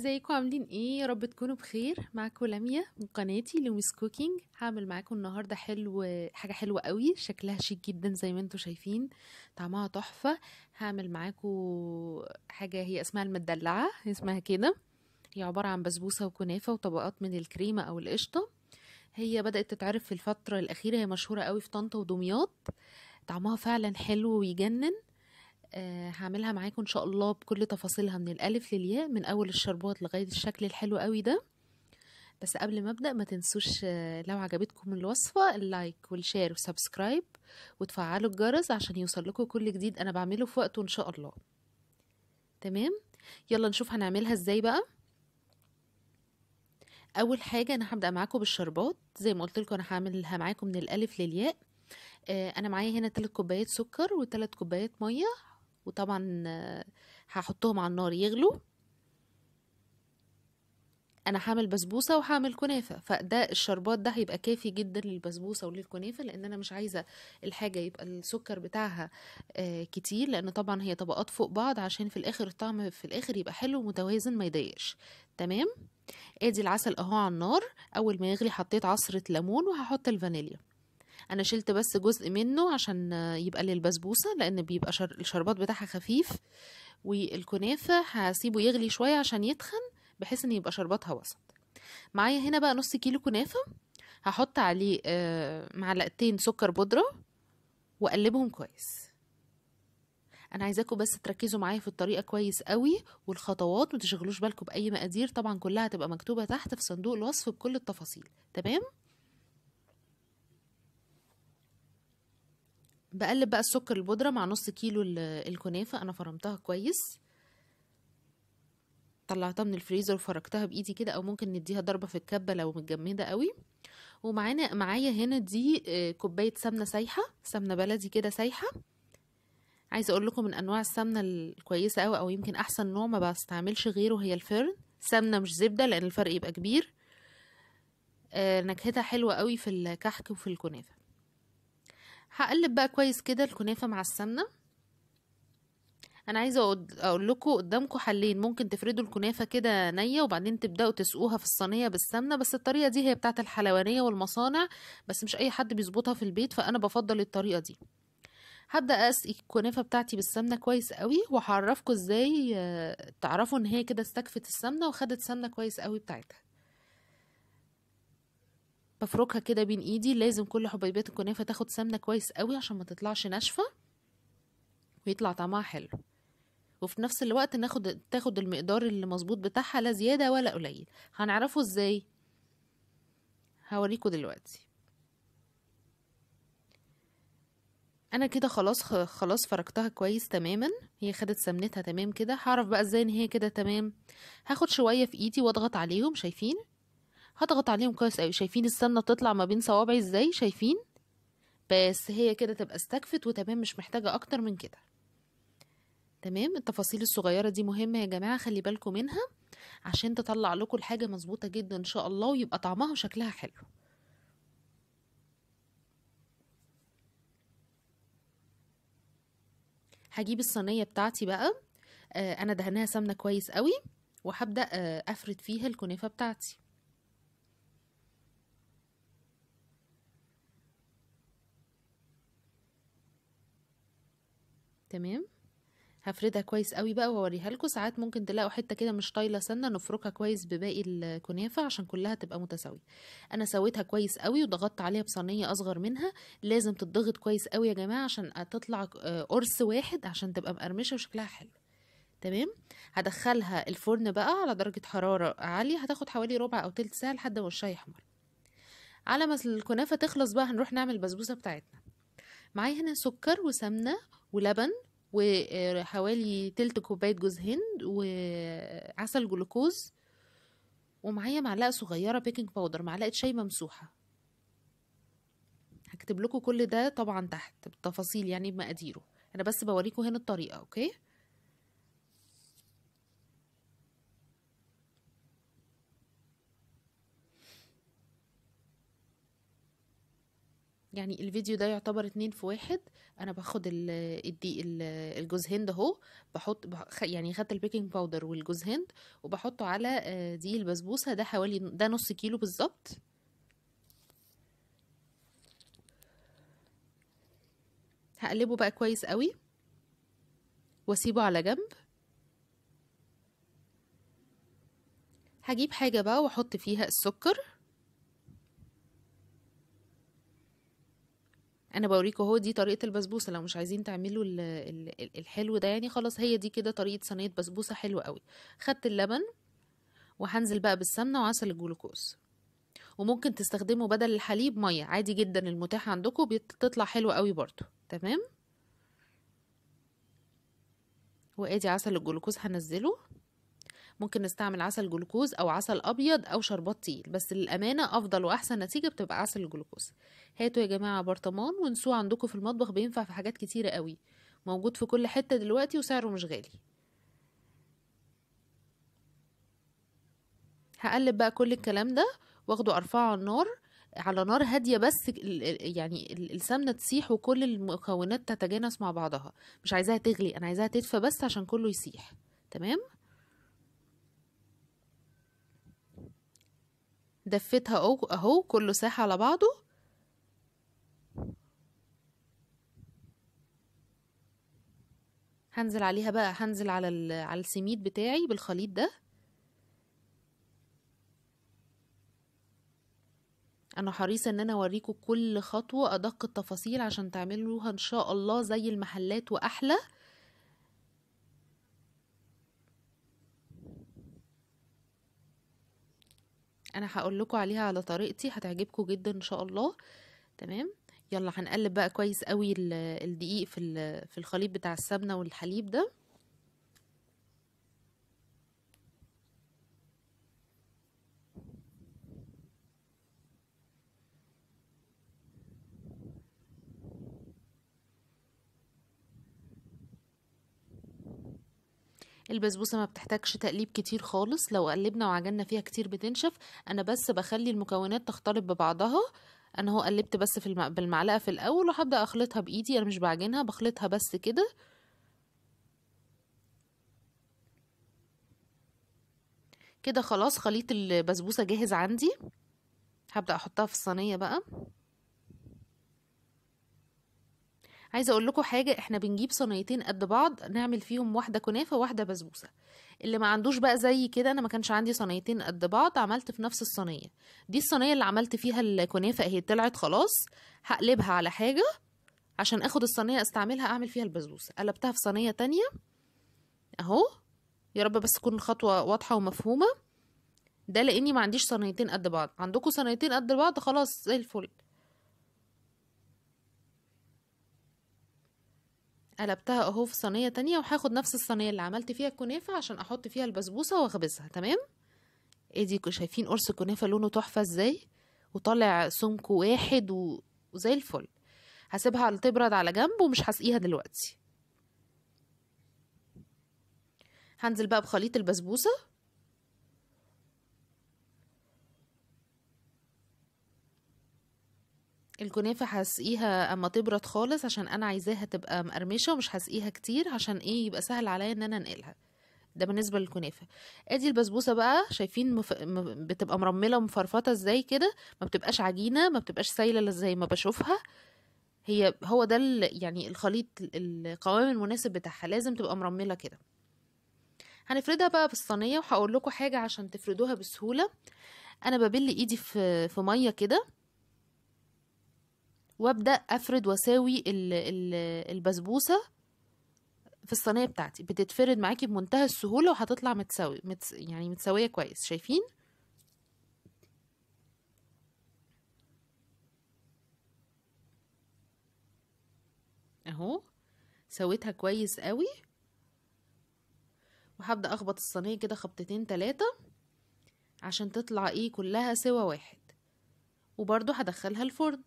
ازيكم عاملين ايه يا رب تكونوا بخير معاكم لميا من قناتي لوميس كوكينج هعمل معاكم النهارده حلو حاجه حلوه قوي شكلها شيك جدا زي ما انتم شايفين طعمها تحفه هعمل معاكم حاجه هي اسمها المدلعه اسمها كده هي عباره عن بسبوسه وكنافه وطبقات من الكريمه او القشطه هي بدات تتعرف في الفتره الاخيره هي مشهوره قوي في طنطا ودمياط طعمها فعلا حلو ويجنن آه، هعملها معاكم ان شاء الله بكل تفاصيلها من الالف للياء من اول الشربات لغايه الشكل الحلو قوي ده بس قبل ما ابدا ما تنسوش آه، لو عجبتكم الوصفه اللايك والشير وسبسكرايب وتفعلوا الجرس عشان يوصل لكم كل جديد انا بعمله في وقته ان شاء الله تمام يلا نشوف هنعملها ازاي بقى اول حاجه انا هبدا معاكم بالشربات زي ما قلت لكم انا هعملها معاكم من الالف للياء آه، انا معايا هنا 3 كوبايات سكر و3 كوبايات ميه وطبعا هحطهم على النار يغلوا انا هعمل بسبوسه وهعمل كنافه فده الشربات ده هيبقى كافي جدا للبسبوسه وللكنافه لان انا مش عايزه الحاجه يبقى السكر بتاعها آه، كتير لان طبعا هي طبقات فوق بعض عشان في الاخر الطعم في الاخر يبقى حلو ومتوازن ما يضايقش تمام ادي العسل اهو على النار اول ما يغلي حطيت عصره ليمون وهحط الفانيليا انا شلت بس جزء منه عشان يبقى للبسبوسه لان بيبقى شر... الشربات بتاعها خفيف والكنافه هسيبه يغلي شويه عشان يتخن بحيث ان يبقى شرباتها وسط معايا هنا بقى نص كيلو كنافه هحط عليه آه، معلقتين سكر بودره واقلبهم كويس انا عايزاكم بس تركزوا معايا في الطريقه كويس قوي والخطوات ما تشغلوش بالكم باي مقادير طبعا كلها هتبقى مكتوبه تحت في صندوق الوصف بكل التفاصيل تمام بقلب بقى السكر البودرة مع نص كيلو الكنافة أنا فرمتها كويس طلعتها من الفريزر وفركتها بايدي كده او ممكن نديها ضربه في الكبه لو متجمده قوي ومعانا معايا هنا دي آه، كوبايه سمنه سايحه سمنه بلدي كده سايحه عايزه اقول لكم من انواع السمنه الكويسه قوي او يمكن احسن نوع ما بستعملش غيره هي الفرن سمنه مش زبده لان الفرق يبقى كبير آه، نكهتها حلوه قوي في الكحك وفي الكنافه هقلب بقى كويس كده الكنافه مع السمنه انا عايزه اقول لكم قدامكم حلين ممكن تفردوا الكنافه كده نيه وبعدين تبداوا تسقوها في الصينيه بالسمنه بس الطريقه دي هي بتاعه الحلوانيه والمصانع بس مش اي حد بيظبطها في البيت فانا بفضل الطريقه دي هبدا اسقي الكنافه بتاعتي بالسمنه كويس قوي وهعرفكم ازاي آه، تعرفوا ان هي كده استكفت السمنه وخدت سمنه كويس قوي بتاعتها بفركها كده بين ايدي لازم كل حبيبات الكنافه تاخد سمنه كويس قوي عشان ما تطلعش ناشفه ويطلع طعمها حلو وفي نفس الوقت ناخد تاخد المقدار اللي مظبوط بتاعها لا زياده ولا قليل هنعرفه ازاي هوريكم دلوقتي انا كده خلاص خلاص فركتها كويس تماما هي خدت سمنتها تمام كده هعرف بقى ازاي ان هي كده تمام هاخد شويه في ايدي واضغط عليهم شايفين هضغط عليهم كويس قوي شايفين السمنه بتطلع ما بين صوابعي ازاي شايفين بس هي كده تبقى استكفت وتمام مش محتاجه اكتر من كده تمام التفاصيل الصغيره دي مهمه يا جماعه خلي بالكم منها عشان تطلع لكم الحاجه مظبوطه جدا ان شاء الله ويبقى طعمها وشكلها حلو هجيب الصينيه بتاعتي بقى آه انا دهناها سمنه كويس قوي وهبدا آه افرد فيها الكنافه بتاعتي تمام هفردها كويس قوي بقى واوريها لكم ساعات ممكن تلاقوا حته كده مش طايله سنه نفركها كويس بباقي الكنافه عشان كلها تبقى متساويه انا سويتها كويس قوي وضغطت عليها بصينيه اصغر منها لازم تتضغط كويس قوي يا جماعه عشان تطلع آه، قرص واحد عشان تبقى مقرمشه وشكلها حلو تمام هدخلها الفرن بقى على درجه حراره عاليه هتاخد حوالي ربع او تلت ساعه لحد ما وشها يحمر على ما الكنافه تخلص بقى هنروح نعمل البسبوسه بتاعتنا معايا هنا سكر وسمنه ولبن وحوالي تلت كوباية جوز هند وعسل جلوكوز ومعايا معلقة صغيرة بيكنج باودر معلقة شاي ممسوحة هكتب لكم كل ده طبعا تحت بالتفاصيل يعني بمقاديره انا بس بوريكم هنا الطريقة اوكي يعني الفيديو ده يعتبر اتنين في واحد انا باخد الدقيق الجوز هند اهو بحط يعني خدت البيكنج باودر والجوز هند وبحطه على آه، دي البسبوسه ده حوالي ده نص كيلو بالظبط هقلبه بقى كويس قوي واسيبه على جنب هجيب حاجه بقى واحط فيها السكر انا بوريكم اهو دي طريقه البسبوسه لو مش عايزين تعملوا الـ الـ الحلو ده يعني خلاص هي دي كده طريقه صينيه بسبوسه حلوه قوي خدت اللبن وهنزل بقى بالسمنه وعسل الجلوكوز وممكن تستخدموا بدل الحليب ميه عادي جدا المتاح عندكم بتطلع حلوه قوي برده تمام وادي عسل الجلوكوز هنزله ممكن نستعمل عسل جلوكوز او عسل ابيض او شربات تقيل بس للامانه افضل واحسن نتيجه بتبقى عسل الجلوكوز هاتوا يا جماعه برطمان وانسوه عندكم في المطبخ بينفع في حاجات كتيره قوي موجود في كل حته دلوقتي وسعره مش غالي هقلب بقى كل الكلام ده واخده ارفعه على النار على نار هاديه بس يعني السمنه تسيح وكل المكونات تتجانس مع بعضها مش عايزاها تغلي انا عايزاها تدفى بس عشان كله يسيح تمام دفتها اهو اهو كله ساح على بعضه هنزل عليها بقى هنزل على على السميد بتاعي بالخليط ده انا حريصه ان انا اوريكم كل خطوه ادق التفاصيل عشان تعملوها ان شاء الله زي المحلات واحلى انا هقول لكم عليها على طريقتي هتعجبكم جدا ان شاء الله تمام يلا هنقلب بقى كويس قوي الدقيق في في الخليط بتاع السمنه والحليب ده البسبوسه ما بتحتاجش تقليب كتير خالص لو قلبنا وعجنا فيها كتير بتنشف انا بس بخلي المكونات تختلط ببعضها انا هو قلبت بس في الم... بالمعلقه في الاول وهبدا اخلطها بايدي انا مش بعجنها بخلطها بس كده كده خلاص خليط البسبوسه جاهز عندي هبدا احطها في الصينيه بقى عايزه اقول لكم حاجه احنا بنجيب صينيتين قد بعض نعمل فيهم واحده كنافه وواحده بسبوسه اللي ما عندوش بقى زي كده انا ما كانش عندي صينيتين قد بعض عملت في نفس الصينيه دي الصينيه اللي عملت فيها الكنافه هي طلعت خلاص هقلبها على حاجه عشان اخد الصينيه استعملها اعمل فيها البسبوسه قلبتها في صينيه تانية اهو يا رب بس تكون الخطوه واضحه ومفهومه ده لاني ما عنديش صينيتين قد بعض عندكم صينيتين قد بعض خلاص زي الفل قلبتها اهو في صينيه تانية وهاخد نفس الصينيه اللي عملت فيها الكنافه عشان احط فيها البسبوسه واخبزها تمام ادي شايفين قرص الكنافه لونه تحفه ازاي وطالع سمك واحد و... وزي الفل هسيبها تبرد على جنب ومش هسقيها دلوقتي هنزل بقى بخليط البسبوسه الكنافة هسقيها اما تبرد خالص عشان انا عايزاها تبقى مقرمشة ومش هسقيها كتير عشان ايه يبقى سهل عليا ان انا انقلها ده بالنسبة للكنافة ادي البسبوسة بقى شايفين مف... م... بتبقى مرملة ومفرفطة ازاي كده ما بتبقاش عجينة ما بتبقاش سايلة زي ما بشوفها هي هو ده ال... يعني الخليط القوام المناسب بتاعها لازم تبقى مرملة كده هنفردها بقى بالصينية وهقول لكم حاجة عشان تفردوها بسهولة انا ببل ايدي في في مية كده وابدا افرد واساوي البسبوسه في الصينيه بتاعتي بتتفرد معاكي بمنتهى السهوله وهتطلع متساوي متس... يعني متساويه كويس شايفين اهو سويتها كويس قوي وهبدا اخبط الصينيه كده خبطتين تلاتة عشان تطلع ايه كلها سوا واحد وبرضو هدخلها الفرن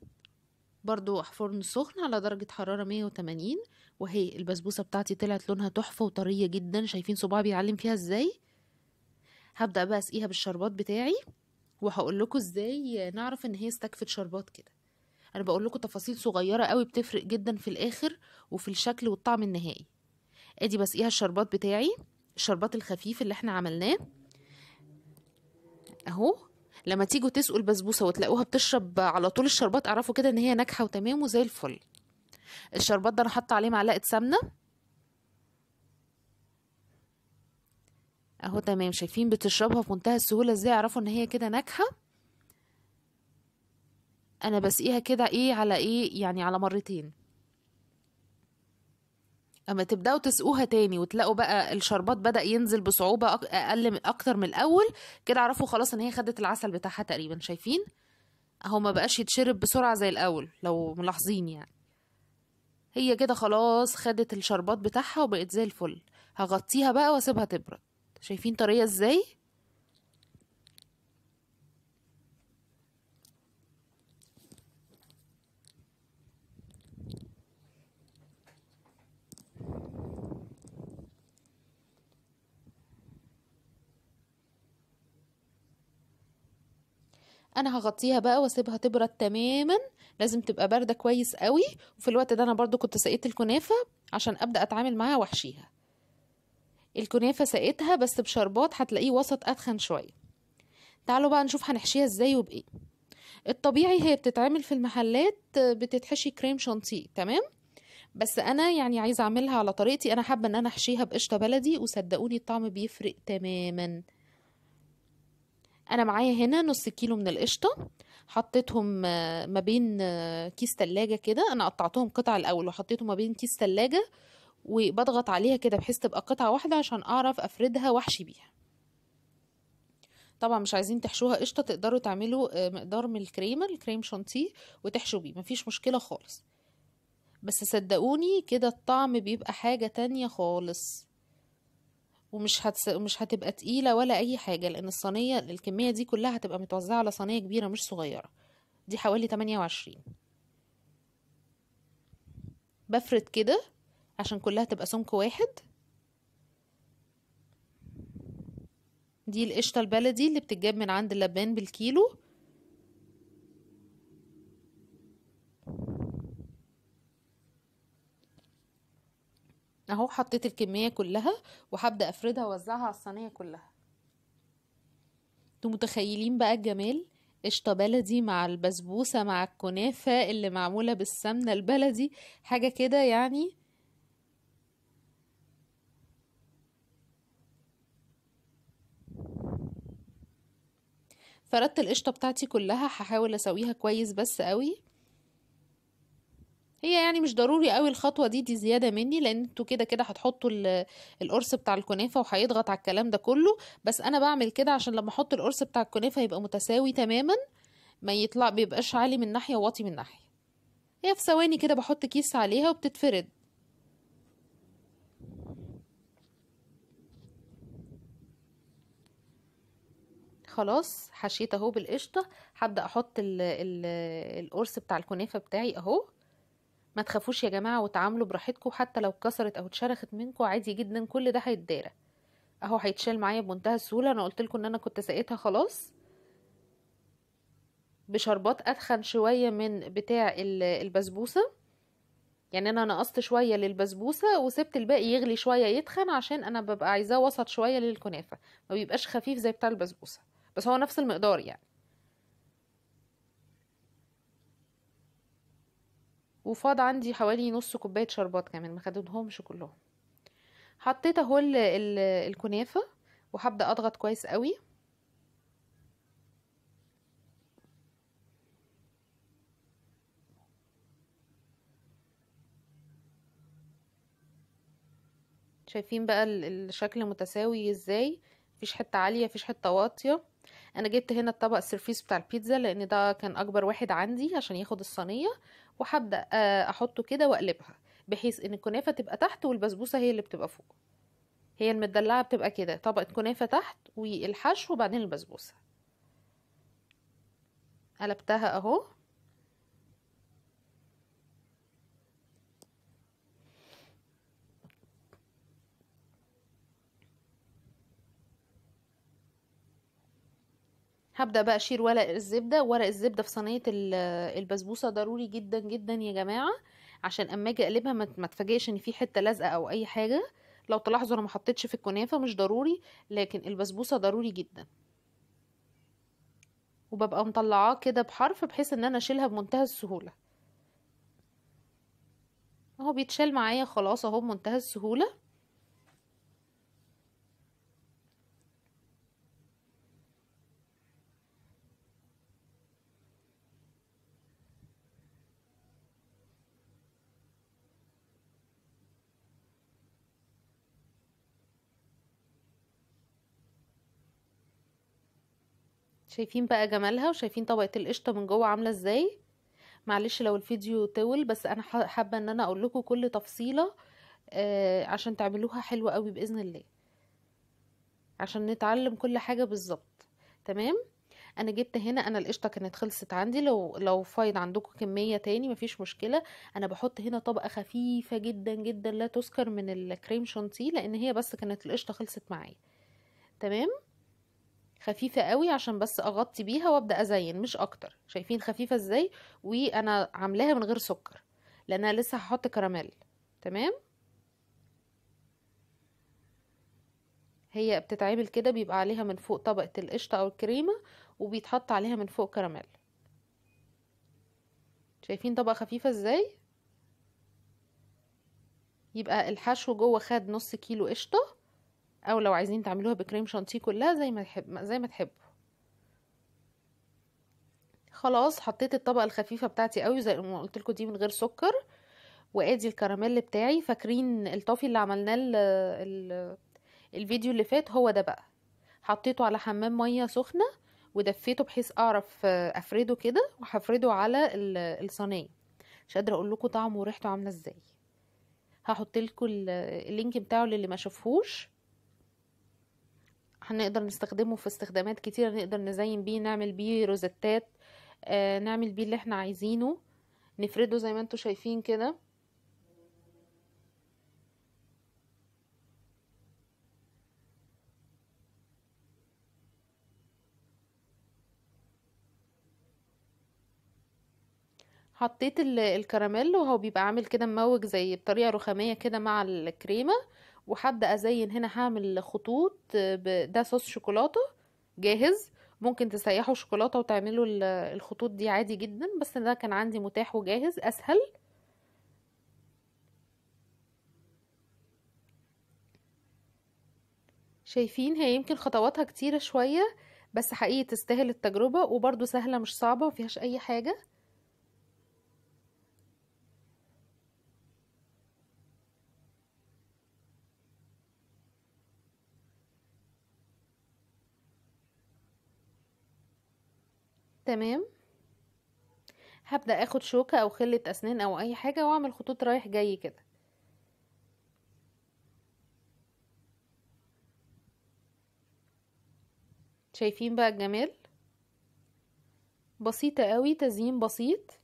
برضو فرن سخن على درجة حرارة 180 وهي البسبوسة بتاعتي طلعت لونها تحفة وطرية جدا شايفين صباعي بيعلم فيها ازاي هبدأ بقى اسقيها بالشربات بتاعي وهقول لكم ازاي نعرف ان هي استكفت شربات كده انا بقول لكم تفاصيل صغيرة قوي بتفرق جدا في الاخر وفي الشكل والطعم النهائي ادي بسقيها الشربات بتاعي الشربات الخفيف اللي احنا عملناه اهو لما تيجوا تسقوا البسبوسه وتلاقوها بتشرب على طول الشربات اعرفوا كده ان هي ناجحه وتمام وزي الفل الشربات ده انا حاطه عليه معلقه سمنه اهو تمام شايفين بتشربها في منتهى السهوله ازاي اعرفوا ان هي كده ناجحه انا بسقيها كده ايه على ايه يعني على مرتين اما تبداوا تسقوها تاني وتلاقوا بقى الشربات بدا ينزل بصعوبه اقل اكتر من الاول كده اعرفوا خلاص ان هي خدت العسل بتاعها تقريبا شايفين اهو ما بقاش يتشرب بسرعه زي الاول لو ملاحظين يعني هي كده خلاص خدت الشربات بتاعها وبقت زي الفل هغطيها بقى واسيبها تبرد شايفين طريه ازاي انا هغطيها بقى واسيبها تبرد تماما لازم تبقى بارده كويس قوي وفي الوقت ده انا برضو كنت سقيت الكنافه عشان ابدا اتعامل معاها واحشيها الكنافه سقيتها بس بشربات هتلاقيه وسط اتخن شويه تعالوا بقى نشوف هنحشيها ازاي وبايه الطبيعي هي بتتعمل في المحلات بتتحشي كريم شانتيه تمام بس انا يعني عايزه اعملها على طريقتي انا حابه ان انا احشيها بقشطه بلدي وصدقوني الطعم بيفرق تماما انا معايا هنا نص كيلو من القشطه حطيتهم آه، ما بين آه، كيس تلاجة كده انا قطعتهم قطع الاول وحطيتهم ما بين كيس تلاجة وبضغط عليها كده بحيث تبقى قطعة واحدة عشان اعرف افردها واحشي بيها طبعا مش عايزين تحشوها قشطة تقدروا تعملوا آه، مقدار من الكريمة الكريم شانتيه وتحشوا بيه مفيش مشكلة خالص بس صدقوني كده الطعم بيبقى حاجة تانية خالص ومش هتس... مش هتبقى تقيله ولا اي حاجه لان الصينيه الكميه دي كلها هتبقى متوزعه على صينيه كبيره مش صغيره دي حوالي 28 بفرد كده عشان كلها تبقى سمك واحد دي القشطه البلدي اللي بتتجاب من عند اللبان بالكيلو اهو حطيت الكميه كلها وهبدا افردها واوزعها على الصينيه كلها انتوا متخيلين بقى الجمال قشطه بلدي مع البسبوسه مع الكنافه اللي معموله بالسمنه البلدي حاجه كده يعني فردت القشطه بتاعتي كلها هحاول اسويها كويس بس قوي هي يعني مش ضروري قوي الخطوه دي دي زياده مني لان انتوا كده كده هتحطوا القرص بتاع الكنافه وهيضغط على الكلام ده كله بس انا بعمل كده عشان لما احط القرص بتاع الكنافه يبقى متساوي تماما ما يطلع بيبقاش عالي من ناحيه وواطي من ناحيه هي في ثواني كده بحط كيس عليها وبتتفرد خلاص حشيت اهو بالقشطه هبدا احط القرص بتاع الكنافه بتاعي اهو ما تخافوش يا جماعه وتعاملوا براحتكم حتى لو اتكسرت او اتشرخت منكم عادي جدا كل ده هيتدارى اهو هيتشال معايا بمنتهى السهوله انا قلت لكم ان انا كنت ساقيتها خلاص بشربات اتخن شويه من بتاع البسبوسه يعني انا نقصت شويه للبسبوسه وسبت الباقي يغلي شويه يتخن عشان انا ببقى عايزاه وسط شويه للكنافه ما بيبقاش خفيف زي بتاع البسبوسه بس هو نفس المقدار يعني وفاض عندي حوالي نص كوبايه شربات كمان ما خدتهمش كلهم حطيت اهو الكنافه وهبدا اضغط كويس قوي شايفين بقى الشكل متساوي ازاي مفيش حته عاليه مفيش حته واطيه انا جبت هنا الطبق السيرفيس بتاع البيتزا لان ده كان اكبر واحد عندي عشان ياخد الصينيه وهبدا آه، احطه كده واقلبها بحيث ان الكنافه تبقى تحت والبسبوسه هي اللي بتبقى فوق هي المدلعه بتبقى كده طبقه كنافه تحت والحشو وبعدين البسبوسه قلبتها اهو هبدا بقى اشيل ورق الزبده ورق الزبده في صينيه البسبوسه ضروري جدا جدا يا جماعه عشان اما اجي اقلبها ما تفاجئش ان في حته لازقه او اي حاجه لو تلاحظوا انا ما حطيتش في الكنافه مش ضروري لكن البسبوسه ضروري جدا وببقى مطلعاه كده بحرف بحيث ان انا اشيلها بمنتهى السهوله اهو بيتشال معايا خلاص اهو بمنتهى السهوله شايفين بقى جمالها وشايفين طبقة القشطة من جوه عاملة ازاي معلش لو الفيديو طول بس انا حابة ان انا اقول لكم كل تفصيلة آه عشان تعملوها حلوة قوي بإذن الله عشان نتعلم كل حاجة بالظبط تمام انا جبت هنا انا القشطه كانت خلصت عندي لو لو فايض عندكم كميه تاني مفيش مشكله انا بحط هنا طبقه خفيفه جدا جدا لا تذكر من الكريم شانتيه لان هي بس كانت القشطه خلصت معايا تمام خفيفه قوي عشان بس اغطي بيها وابدا ازين مش اكتر شايفين خفيفه ازاي وانا عاملاها من غير سكر لان انا لسه هحط كراميل تمام هي بتتعمل كده بيبقى عليها من فوق طبقه القشطه او الكريمه وبيتحط عليها من فوق كراميل شايفين طبقه خفيفه ازاي يبقى الحشو جوه خد نص كيلو قشطه او لو عايزين تعملوها بكريم شانتيه كلها زي ما تحب زي ما تحبوا خلاص حطيت الطبقه الخفيفه بتاعتي قوي زي ما قلت لكم دي من غير سكر وادي الكراميل بتاعي فاكرين الطافي اللي عملناه الفيديو اللي فات هو ده بقى حطيته على حمام ميه سخنه ودفيته بحيث اعرف افرده كده وهفرده على الصينيه مش قادره اقول لكم طعمه وريحته عامله ازاي هحط لكم اللينك بتاعه للي ما شافهوش هنقدر نستخدمه في استخدامات كتير نقدر نزين بيه نعمل بيه روزتات آه نعمل بيه اللي احنا عايزينه نفرده زي ما انتوا شايفين كده حطيت الكراميل وهو بيبقى عامل كده مموج زي بطريقه رخاميه كده مع الكريمه وحد ازين هنا هعمل خطوط آه، ده صوص شوكولاتة جاهز ممكن تسيحوا شوكولاتة وتعملوا الخطوط دي عادي جدا بس ده كان عندي متاح وجاهز اسهل شايفين هي يمكن خطواتها كتيرة شوية بس حقيقي تستاهل التجربة وبرضو سهلة مش صعبة مفيهاش اي حاجة تمام هبدأ اخد شوكة او خلة اسنان او اي حاجة واعمل خطوط رايح جاي كده شايفين بقى الجمال بسيطة قوي تزيين بسيط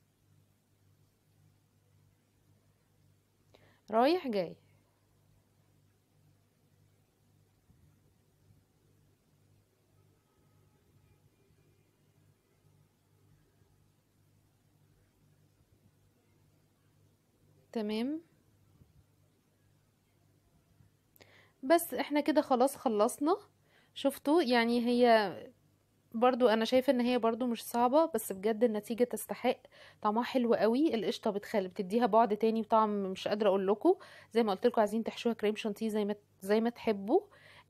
رايح جاي تمام بس احنا كده خلاص خلصنا شفتوا يعني هي برضو انا شايفه ان هي برضو مش صعبه بس بجد النتيجه تستحق طعمها حلو قوي القشطه بتخل بتديها بعد تاني وطعم مش قادره اقول لكم زي ما قلت لكم عايزين تحشوها كريم شانتيه زي ما زي ما تحبوا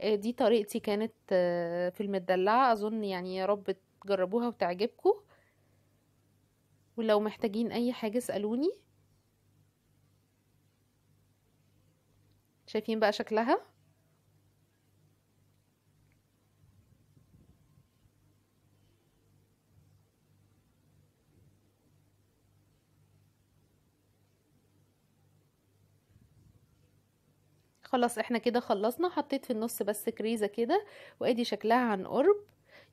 آه، دي طريقتي كانت آه، في المدلعه اظن يعني يا رب تجربوها وتعجبكم ولو محتاجين اي حاجه اسالوني شايفين بقى شكلها خلاص احنا كده خلصنا حطيت في النص بس كريزه كده وادي شكلها عن قرب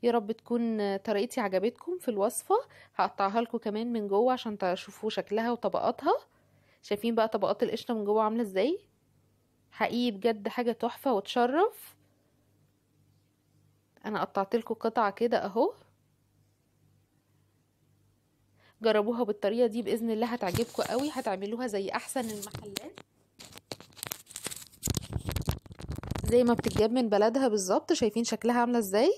يا رب تكون طريقتي عجبتكم في الوصفه هقطعها لكم كمان من جوه عشان تشوفوا شكلها وطبقاتها شايفين بقى طبقات القشطه من جوه عامله ازاي حقيقي بجد حاجة تحفة وتشرف انا قطعت لكم قطعة كده اهو جربوها بالطريقة دي باذن الله هتعجبكم قوي هتعملوها زي احسن المحلات زي ما بتتجاب من بلدها بالظبط شايفين شكلها عاملة ازاي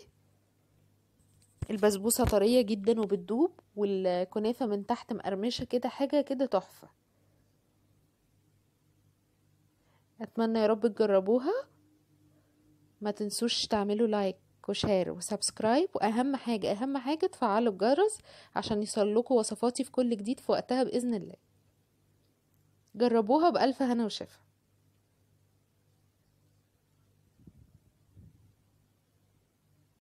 البسبوسة طرية جدا وبتدوب والكنافة من تحت مقرمشة كده حاجة كده تحفة اتمنى يا رب تجربوها ما تنسوش تعملوا لايك وشير وسبسكرايب واهم حاجه اهم حاجه تفعلوا الجرس عشان يوصلكوا وصفاتي في كل جديد في وقتها باذن الله جربوها بالف هنا وشفا